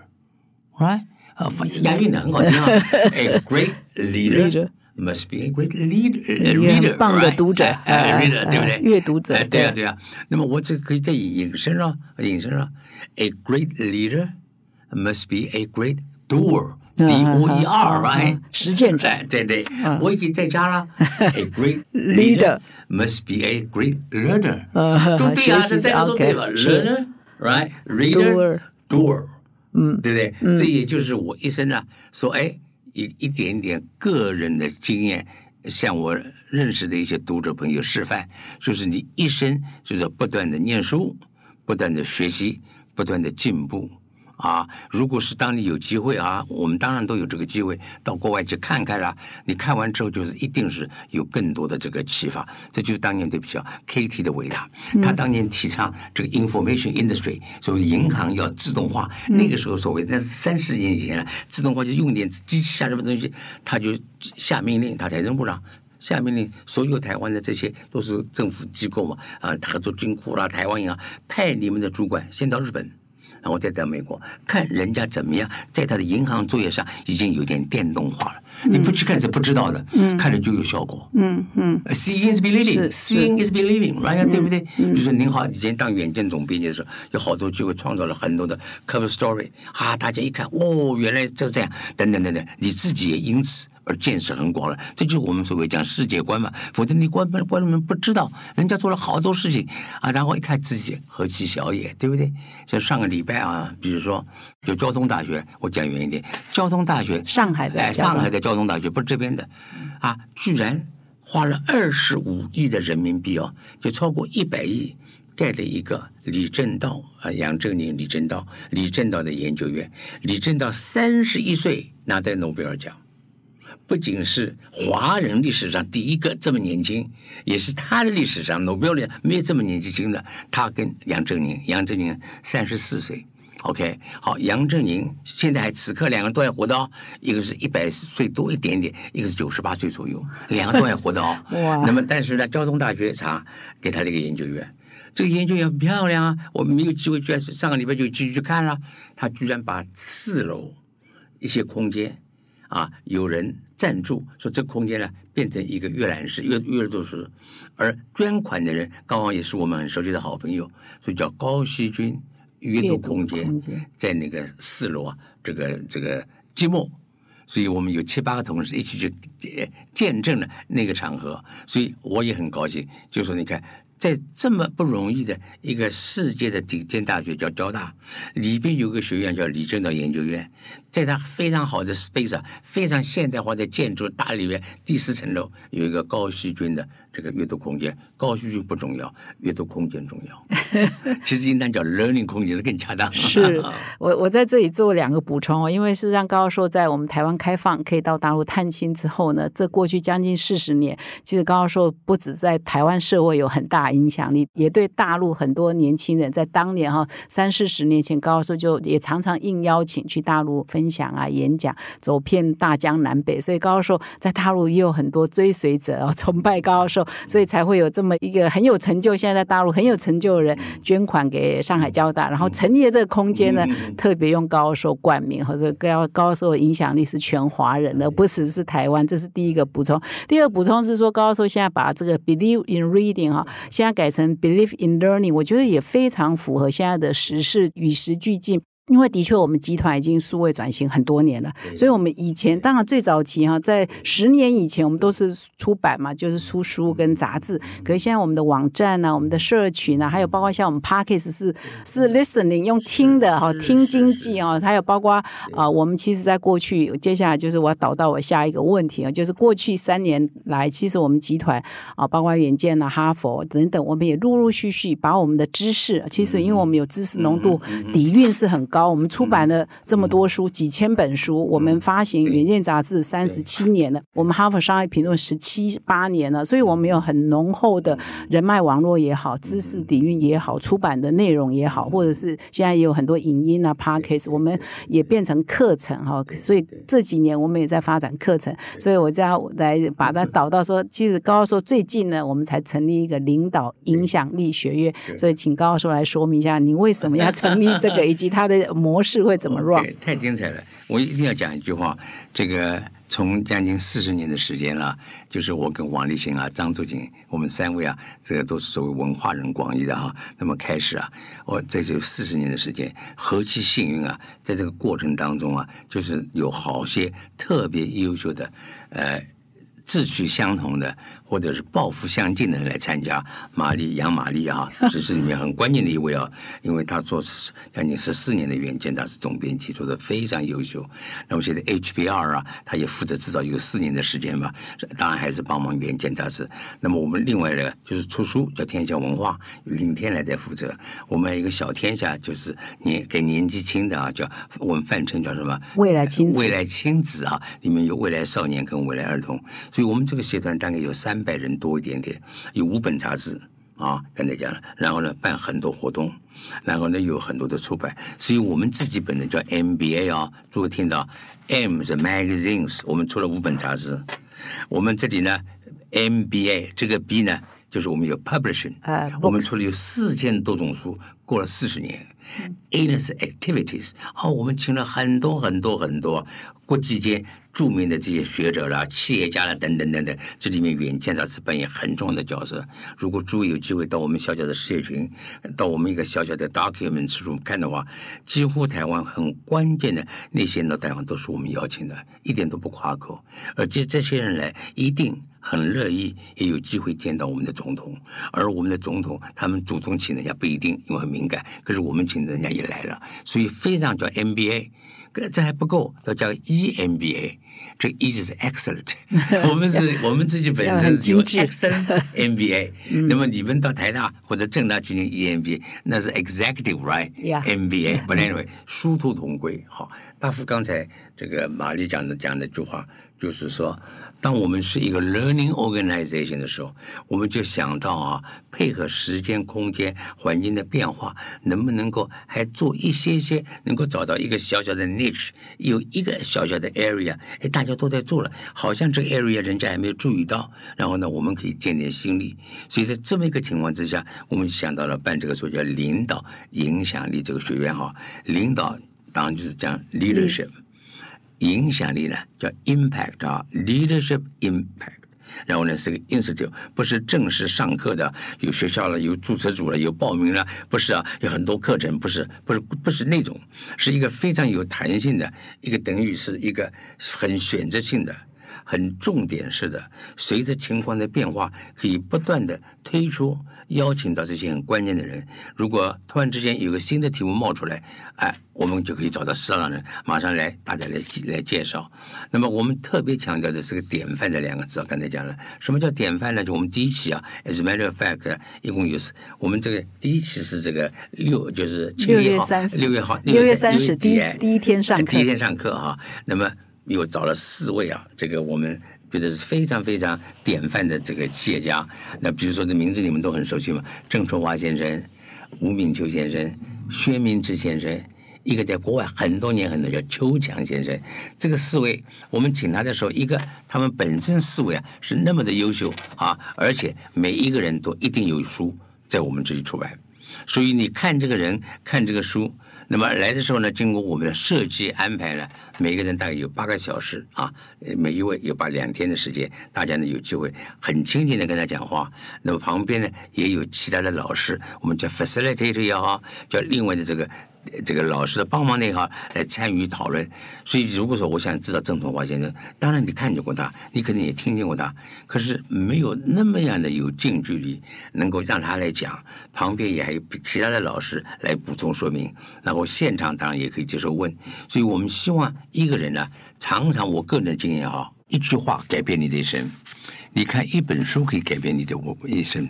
Right，啊，押韵的很好听啊。A great leader must be a great reader，读者，Right？棒的读者，a, r e d 读者对不对？阅读者，对啊对啊。那么我这可以在引申了，引申了。A great leader must be a great doer，D O E R，Right？实践者，对对。我已经在家了。A great leader must be a great learner。都对书啊，读书，Okay。Learner，Right？Reader，doer。嗯，对不对？这也就是我一生呢，说哎，一一点点个人的经验，向我认识的一些读者朋友示范，就是你一生就是不断的念书，不断的学习，不断的进步。啊，如果是当你有机会啊，我们当然都有这个机会到国外去看看啦。你看完之后，就是一定是有更多的这个启发。这就是当年的比较 Kitty 的伟大，他当年提倡这个 information industry，所谓银行要自动化。那个时候所谓那是三十年以前了，自动化就用点机器下什么东西，他就下命令，他财政部长下命令，所有台湾的这些都是政府机构嘛啊，合作金库啦，台湾银行派你们的主管先到日本。然后再到美国，看人家怎么样，在他的银行作业上已经有点电动化了。你不去看是不知道的，嗯、看着就有效果。嗯嗯，seeing is believing，seeing is believing，对不对？就说您好以前当远见总编辑的时候，有好多机会创造了很多的 cover story，啊，大家一看，哦，原来这这样，等等等等，你自己也因此而见识很广了，这就是我们所谓讲世界观嘛。否则你关观众们不知道，人家做了好多事情啊，然后一看自己何其小也，对不对？像上个礼拜啊，比如说就交通大学，我讲远一点，交通大学，上海的，哎，上海的。交通大学不是这边的，啊，居然花了二十五亿的人民币哦，就超过一百亿盖了一个李政道啊，杨振宁、李政道、李政道的研究院。李政道三十一岁拿的诺贝尔奖，不仅是华人历史上第一个这么年轻，也是他的历史上诺贝尔奖没有这么年轻的。他跟杨振宁，杨振宁三十四岁。OK，好，杨振宁现在还此刻两个都还活的哦，一个是一百岁多一点点，一个是九十八岁左右，两个都还活的哦。[laughs] 哇！那么但是呢，交通大学查给他这个研究院，这个研究院很漂亮啊，我没有机会去，上个礼拜就续去看了，他居然把四楼一些空间啊有人赞助，说这空间呢变成一个阅览室、阅阅读室，而捐款的人刚好也是我们很熟悉的好朋友，所以叫高希军。阅读空间在那个四楼，这个这个寂寞，所以我们有七八个同事一起去见见证了那个场合，所以我也很高兴。就说你看，在这么不容易的一个世界的顶尖大学叫交大，里边有个学院叫李政道研究院，在它非常好的 space，非常现代化的建筑大里面，第四层楼有一个高希军的。这个阅读空间高数就不重要，阅读空间重要。[laughs] 其实应当叫 learning 空间是更恰当。是，我我在这里做两个补充哦，因为事实上高教授在我们台湾开放可以到大陆探亲之后呢，这过去将近四十年，其实高教授不止在台湾社会有很大影响力，也对大陆很多年轻人在当年哈三四十年前，高教授就也常常应邀请去大陆分享啊演讲，走遍大江南北，所以高教授在大陆也有很多追随者哦，崇拜高教授。所以才会有这么一个很有成就，现在在大陆很有成就的人捐款给上海交大，然后成立的这个空间呢，特别用高收冠名，或者高高收的影响力是全华人的，不只是台湾。这是第一个补充。第二补充是说，高收现在把这个 believe in reading 哈，现在改成 believe in learning，我觉得也非常符合现在的时事，与时俱进。因为的确，我们集团已经数位转型很多年了，所以我们以前当然最早期哈，在十年以前，我们都是出版嘛，就是出书跟杂志。可是现在我们的网站呢，我们的社群啊，还有包括像我们 Parkes 是是 Listening 用听的哈，听经济哦。还有包括啊，我们其实在过去，接下来就是我要导到我下一个问题啊，就是过去三年来，其实我们集团啊，包括远见呐、哈佛等等，我们也陆陆续续把我们的知识，其实因为我们有知识浓度底蕴是很。高，我们出版了这么多书，几千本书，我们发行《远见》杂志三十七年了，我们《哈佛商业评论》十七八年了，所以我们有很浓厚的人脉网络也好，知识底蕴也好，出版的内容也好，或者是现在也有很多影音啊、Podcast，我们也变成课程哈，所以这几年我们也在发展课程。所以我家来把它导到说，其实高高说最近呢，我们才成立一个领导影响力学院，所以请高高说来说明一下，你为什么要成立这个，以及它的。模式会怎么乱？太精彩了！我一定要讲一句话：这个从将近四十年的时间了，就是我跟王立新啊、张竹景，我们三位啊，这个都是所谓文化人广义的哈，那么开始啊，我这就四十年的时间，何其幸运啊！在这个过程当中啊，就是有好些特别优秀的，呃，志趣相同的。或者是抱负相近的人来参加，玛丽杨玛丽啊，[laughs] 这是里面很关键的一位啊，因为他做将近十四年的原监察室总编辑，做的非常优秀。那么现在 HBR 啊，他也负责至少有四年的时间吧，当然还是帮忙原监察室。那么我们另外一个就是出书，叫《天下文化》，林天来在负责。我们还有一个小天下，就是年给年纪轻的啊，叫我们泛称叫什么？未来亲子，未来亲子啊，里面有未来少年跟未来儿童。所以我们这个社团大概有三。百人多一点点，有五本杂志啊，刚才讲了，然后呢办很多活动，然后呢有很多的出版，所以我们自己本人叫 MBA 啊，诸位听到 M 是 magazines，我们出了五本杂志，我们这里呢 MBA 这个 B 呢就是我们有 publishing，我们出了有四千多种书，过了四十年。A 呢 s activities，哦，我们请了很多很多很多国际间著名的这些学者啦、企业家啦等等等等，这里面远见生是扮演很重要的角色。如果诸位有机会到我们小小的社群，到我们一个小小的 document 之中看的话，几乎台湾很关键的那些呢，台湾都是我们邀请的，一点都不夸口，而且这些人来一定。很乐意也有机会见到我们的总统，而我们的总统他们主动请人家不一定，因为很敏感。可是我们请人家也来了，所以非常叫 MBA，这还不够要叫 EMBA，这一直是 Excellent。[laughs] 我们是我们自己本身是 Excellent MBA。那么你们到台大或者正大去念 EMBA，那是 Executive Right MBA，But anyway，殊途同归。好，大富刚才这个玛丽讲的讲的句话，就是说。当我们是一个 learning organization 的时候，我们就想到啊，配合时间、空间、环境的变化，能不能够还做一些些，能够找到一个小小的 niche，有一个小小的 area，哎，大家都在做了，好像这个 area 人家还没有注意到，然后呢，我们可以建点心力。所以在这么一个情况之下，我们想到了办这个所叫领导影响力这个学院哈。领导当然就是讲 leadership。影响力呢，叫 impact 啊，leadership impact，然后呢是个 institute，不是正式上课的，有学校了，有注册组了，有报名了，不是啊，有很多课程，不是，不是，不是那种，是一个非常有弹性的，一个等于是一个很选择性的，很重点式的，随着情况的变化，可以不断的推出。邀请到这些很关键的人，如果突然之间有个新的题目冒出来，哎，我们就可以找到适当的人马上来，大家来来介绍。那么我们特别强调的是个“典范”的两个字，刚才讲了，什么叫典范呢？就我们第一期啊，as a matter of fact，一共有四，我们这个第一期是这个六，就是六月三六月号六月三十第一第一天上课第一天上课哈。那么又找了四位啊，这个我们。觉得是非常非常典范的这个企业家，那比如说这名字你们都很熟悉嘛，郑春华先生、吴敏秋先生、薛明之先生，一个在国外很多年很多叫邱强先生，这个四位我们请他的时候，一个他们本身四位啊是那么的优秀啊，而且每一个人都一定有书在我们这里出版，所以你看这个人，看这个书。那么来的时候呢，经过我们的设计安排呢，每个人大概有八个小时啊，每一位有把两天的时间，大家呢有机会很亲近的跟他讲话。那么旁边呢也有其他的老师，我们叫 facilitator 好，叫另外的这个。这个老师的帮忙也哈来参与讨论，所以如果说我想知道郑通华先生，当然你看见过他，你肯定也听见过他，可是没有那么样的有近距离能够让他来讲，旁边也还有其他的老师来补充说明，然后现场当然也可以接受问，所以我们希望一个人呢，常常我个人经验哈，一句话改变你的一生，你看一本书可以改变你的我一生，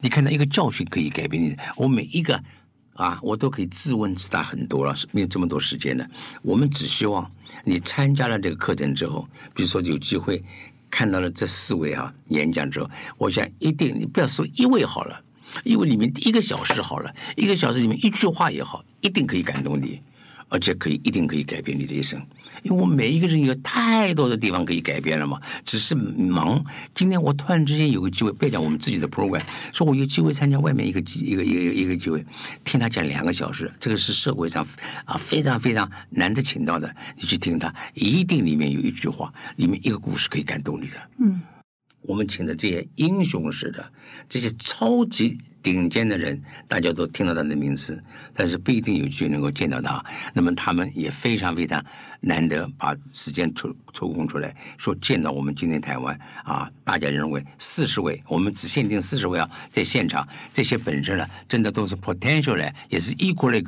你看到一个教训可以改变你我每一个。啊，我都可以自问自答很多了，没有这么多时间的。我们只希望你参加了这个课程之后，比如说有机会看到了这四位啊演讲之后，我想一定你不要说一位好了，一位里面一个小时好了，一个小时里面一句话也好，一定可以感动你。而且可以一定可以改变你的一生，因为我每一个人有太多的地方可以改变了嘛，只是忙。今天我突然之间有个机会，要讲我们自己的 program，说我有机会参加外面一个一个一个一个机会，听他讲两个小时，这个是社会上啊非常非常难得请到的，你去听他，一定里面有一句话，里面一个故事可以感动你的。嗯，我们请的这些英雄似的，这些超级。顶尖的人，大家都听到他的名字，但是不一定有机会能够见到他。那么他们也非常非常难得把时间抽抽空出来，说见到我们今天台湾啊，大家认为四十位，我们只限定四十位啊，在现场这些本身呢，真的都是 potential，也是 equally。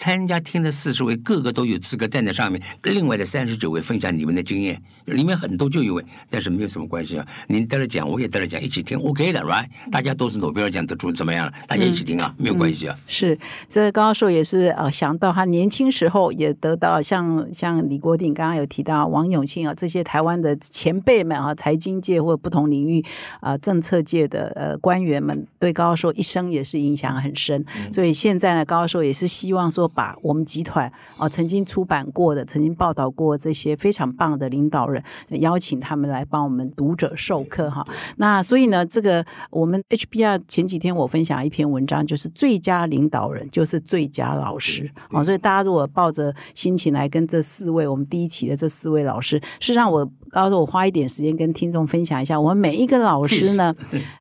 参加听的四十位个个都有资格站在上面，另外的三十九位分享你们的经验，里面很多就有位，但是没有什么关系啊。您得了奖，我也得了奖，一起听 OK 的，right？大家都是诺贝尔奖得主，怎么样了？大家一起听啊，没有关系啊。是，这高寿也是呃，想到他年轻时候也得到像像李国鼎刚刚有提到王永庆啊这些台湾的前辈们啊，财经界或不同领域啊政策界的呃官员们对高寿一生也是影响很深，所以现在呢，高寿也是希望说。把我们集团啊曾经出版过的、曾经报道过这些非常棒的领导人，邀请他们来帮我们读者授课哈。那所以呢，这个我们 HBR 前几天我分享一篇文章，就是最佳领导人就是最佳老师哦。所以大家如果抱着心情来跟这四位我们第一期的这四位老师，事实上我。高老师，我花一点时间跟听众分享一下，我们每一个老师呢，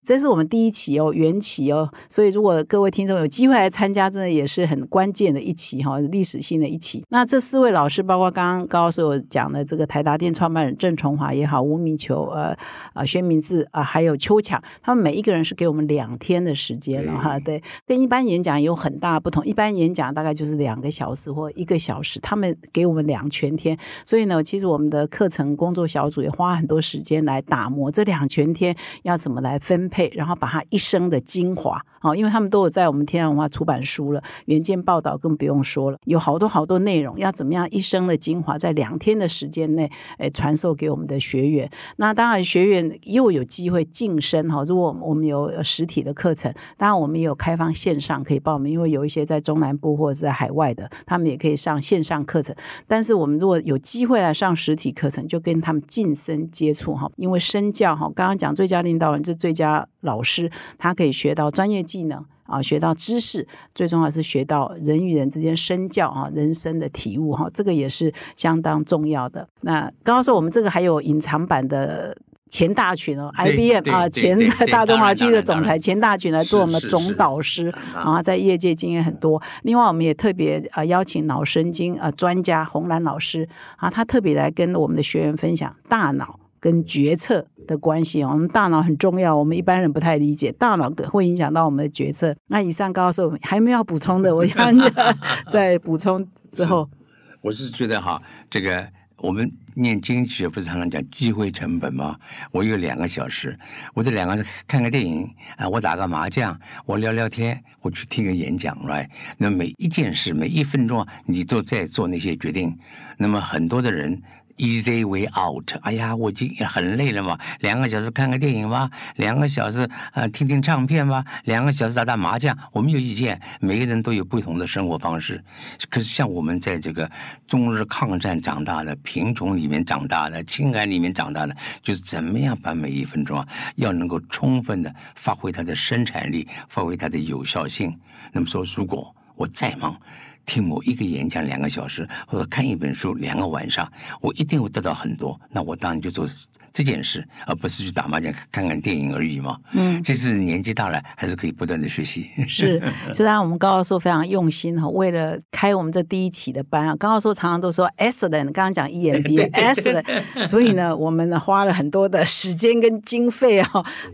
这是我们第一期哦，缘起哦，所以如果各位听众有机会来参加，真的也是很关键的一期哈，历史性的一期。那这四位老师，包括刚刚老师我讲的这个台达电创办人郑崇华也好，吴明球呃啊薛明志啊，还有邱强，他们每一个人是给我们两天的时间了哈，对，跟一般演讲有很大不同，一般演讲大概就是两个小时或一个小时，他们给我们两全天，所以呢，其实我们的课程工作小。小组也花很多时间来打磨这两全天要怎么来分配，然后把他一生的精华。好，因为他们都有在我们天然文化出版书了，原件报道更不用说了，有好多好多内容要怎么样一生的精华，在两天的时间内，诶，传授给我们的学员。那当然，学员又有机会晋升哈。如果我们有实体的课程，当然我们也有开放线上可以报名，因为有一些在中南部或者是在海外的，他们也可以上线上课程。但是我们如果有机会来上实体课程，就跟他们晋升接触哈，因为身教哈，刚刚讲最佳领导人就最佳。老师，他可以学到专业技能啊，学到知识，最重要是学到人与人之间身教啊，人生的体悟哈，这个也是相当重要的。那刚刚说我们这个还有隐藏版的钱大群哦，IBM 啊，前大中华区的总裁钱大群来做我们的总导师，啊，在业界经验很多。另外，我们也特别啊邀请脑神经啊专家洪兰老师啊，他特别来跟我们的学员分享大脑。跟决策的关系哦，我们大脑很重要，我们一般人不太理解，大脑会影响到我们的决策。那以上高手，还没有补充的？我想在 [laughs] [laughs] 补充之后，我是觉得哈，这个我们念经济学不是常常讲机会成本吗？我有两个小时，我这两个看个电影啊，我打个麻将，我聊聊天，我去听个演讲，right？那每一件事，每一分钟，你都在做那些决定。那么很多的人。Easy way out。哎呀，我已经很累了嘛，两个小时看个电影吧，两个小时啊听听唱片吧，两个小时打打麻将。我们有意见，每个人都有不同的生活方式。可是像我们在这个中日抗战长大的、贫穷里面长大的、情感里面长大的，就是怎么样把每一分钟啊，要能够充分的发挥它的生产力，发挥它的有效性。那么说，如果我再忙。听某一个演讲两个小时，或者看一本书两个晚上，我一定会得到很多。那我当然就做这件事，而不是去打麻将、看看电影而已嘛。嗯，这是年纪大了，还是可以不断的学习。是，虽然我们高教授非常用心哈，为了开我们这第一期的班啊，高教授常常都说 S 的，刚刚讲 EMBA S 的，[laughs] 所以呢，我们呢花了很多的时间跟经费啊，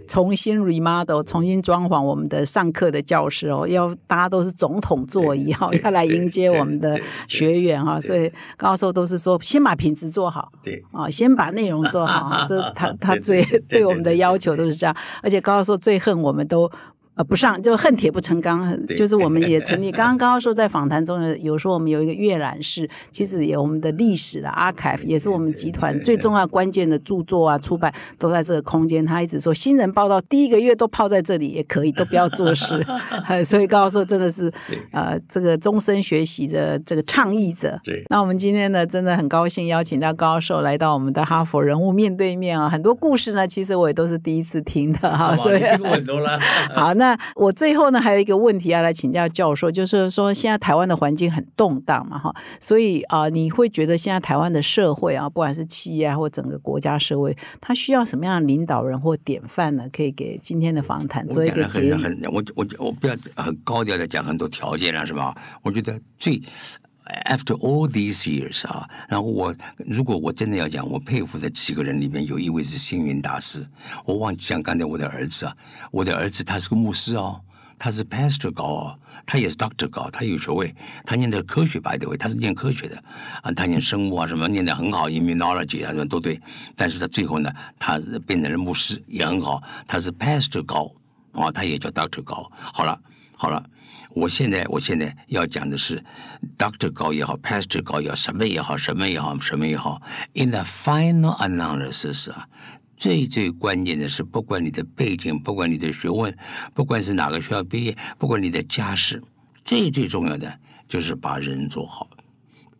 重新 remodel、重新装潢我们的上课的教室哦，要大家都是总统座椅哦，要来。迎接我们的学员哈，所以高寿都是说先把品质做好，对啊，先把内容做好，[laughs] 这他他最对我们的要求都是这样，而且高寿最恨我们都。呃，不上就恨铁不成钢，就是我们也成立。刚刚刚刚说在访谈中有说我们有一个阅览室，其实有我们的历史的阿凯也是我们集团最重要关键的著作啊，出版都在这个空间。他一直说新人报道第一个月都泡在这里也可以，都不要做事。[laughs] 所以高授真的是呃这个终身学习的这个倡议者。对，那我们今天呢真的很高兴邀请到高教授来到我们的哈佛人物面对面啊，很多故事呢其实我也都是第一次听的哈，所以很多了。[laughs] 好那。那我最后呢，还有一个问题要来请教教授，就是说现在台湾的环境很动荡嘛，哈，所以啊，你会觉得现在台湾的社会啊，不管是企业啊，或整个国家社会，它需要什么样的领导人或典范呢？可以给今天的访谈做一个结很，我我我不要很高调的讲很多条件了，是吧？我觉得最。After all these years 啊，然后我如果我真的要讲，我佩服的几个人里面有一位是星云大师。我忘记讲，刚才我的儿子啊，我的儿子他是个牧师哦，他是 pastor 高哦，他也是 doctor 高，他有学位，他念的科学白的位，他是念科学的啊，他念生物啊什么念的很好，immunology 啊什么都对。但是他最后呢，他变成了牧师也很好，他是 pastor 高啊，他也叫 doctor 高。好了，好了。我现在，我现在要讲的是，doctor 高也好，pastor 高也好，什么也好，什么也好，什么也好。In the final analysis，啊，最最关键的是，不管你的背景，不管你的学问，不管是哪个学校毕业，不管你的家世，最最重要的就是把人做好。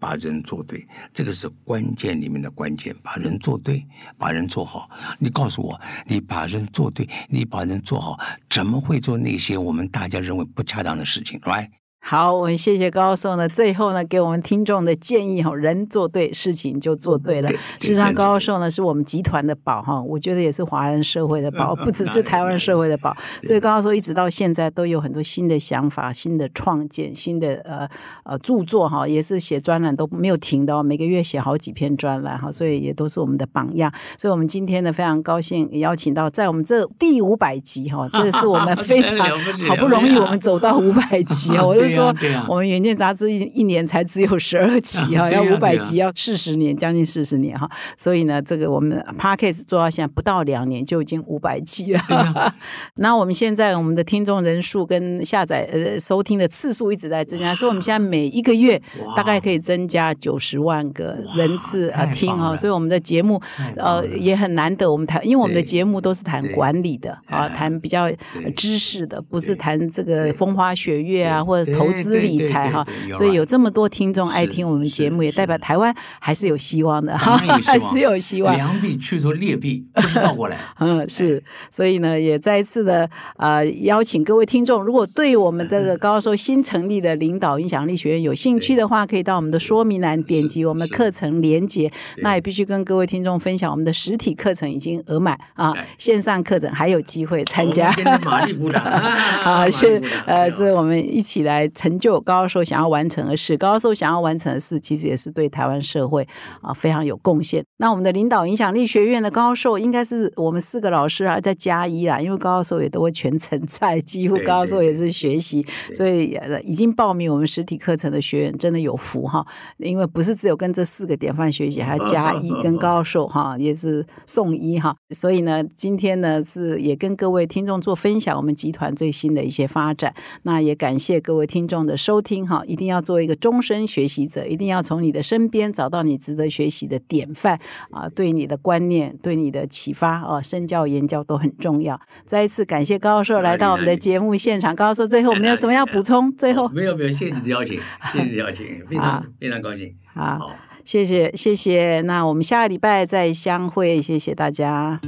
把人做对，这个是关键里面的关键。把人做对，把人做好。你告诉我，你把人做对，你把人做好，怎么会做那些我们大家认为不恰当的事情？Right。好，我们谢谢高教授呢。最后呢，给我们听众的建议哈，人做对事情就做对了。事实上，高教授呢是我们集团的宝哈，我觉得也是华人社会的宝，不只是台湾社会的宝。[laughs] 所以高教授一直到现在都有很多新的想法、新的创建、新的呃呃著作哈，也是写专栏都没有停的，哦，每个月写好几篇专栏哈。所以也都是我们的榜样。所以我们今天呢非常高兴邀请到，在我们这第五百集哈，这是我们 [laughs] 非常好不容易我们走到五百集啊，[laughs] 我就。说我们原件杂志一一年才只有十二集啊，[laughs] 要五百集要四十年，将近四十年哈。所以呢，这个我们 Parkes 做到现在不到两年就已经五百集了。[laughs] 那我们现在我们的听众人数跟下载呃收听的次数一直在增加，所以我们现在每一个月大概可以增加九十万个人次啊听啊。所以我们的节目呃也很难得，我们谈因为我们的节目都是谈管理的啊，谈比较知识的，不是谈这个风花雪月啊或者。投资理财哈，所以有这么多听众爱听我们节目，也代表台湾还是有希望的哈，[laughs] 还是有希望。良币去做劣币，倒过来。[laughs] 嗯，是，所以呢，也再一次的啊，邀请各位听众，如果对我们这个 [laughs] 高收新成立的领导影响力学院有兴趣的话，可以到我们的说明栏点击我们的课程链接。那也必须跟各位听众分享，我们的实体课程已经额满啊，线上课程还有机会参加。马丽鼓掌啊，是呃，是我们一起来。成就高教授想要完成的事，高教授想要完成的事，其实也是对台湾社会啊非常有贡献。那我们的领导影响力学院的高教授，应该是我们四个老师啊，在加一啦，因为高教授也都会全程在，几乎高教授也是学习，所以已经报名我们实体课程的学员真的有福哈，因为不是只有跟这四个典范学习，还加一跟高教授哈也是送一哈，所以呢，今天呢是也跟各位听众做分享我们集团最新的一些发展，那也感谢各位。听众的收听哈，一定要做一个终身学习者，一定要从你的身边找到你值得学习的典范啊！对你的观念、对你的启发啊，身教言教都很重要。再一次感谢高教授来到我们的节目现场，高教授最后我们有什么要补充？[laughs] 最后没有没有，谢谢你的邀请，[laughs] 谢谢你的邀请，非常非常高兴好，谢谢谢谢，那我们下个礼拜再相会，谢谢大家。